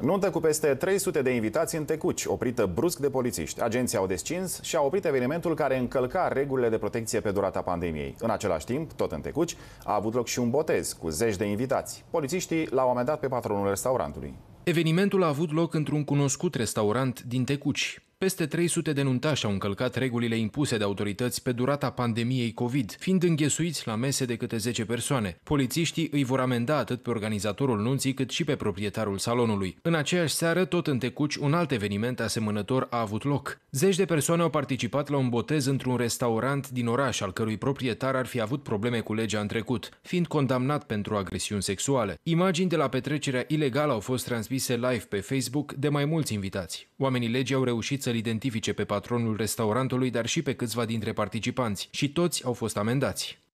Nuntă cu peste 300 de invitați în Tecuci, oprită brusc de polițiști. Agenții au descins și au oprit evenimentul care încălca regulile de protecție pe durata pandemiei. În același timp, tot în Tecuci, a avut loc și un botez cu zeci de invitați. Polițiștii l-au amendat pe patronul restaurantului. Evenimentul a avut loc într-un cunoscut restaurant din Tecuci. Peste 300 de nuntași au încălcat regulile impuse de autorități pe durata pandemiei COVID, fiind înghesuiți la mese de câte 10 persoane. Polițiștii îi vor amenda atât pe organizatorul nunții cât și pe proprietarul salonului. În aceeași seară, tot în Tecuci, un alt eveniment asemănător a avut loc. Zeci de persoane au participat la un botez într-un restaurant din oraș, al cărui proprietar ar fi avut probleme cu legea în trecut, fiind condamnat pentru agresiuni sexuale. Imagini de la petrecerea ilegală au fost transmise live pe Facebook de mai mulți invitați. Oamenii legii au reușit să-l identifice pe patronul restaurantului, dar și pe câțiva dintre participanți. Și toți au fost amendați.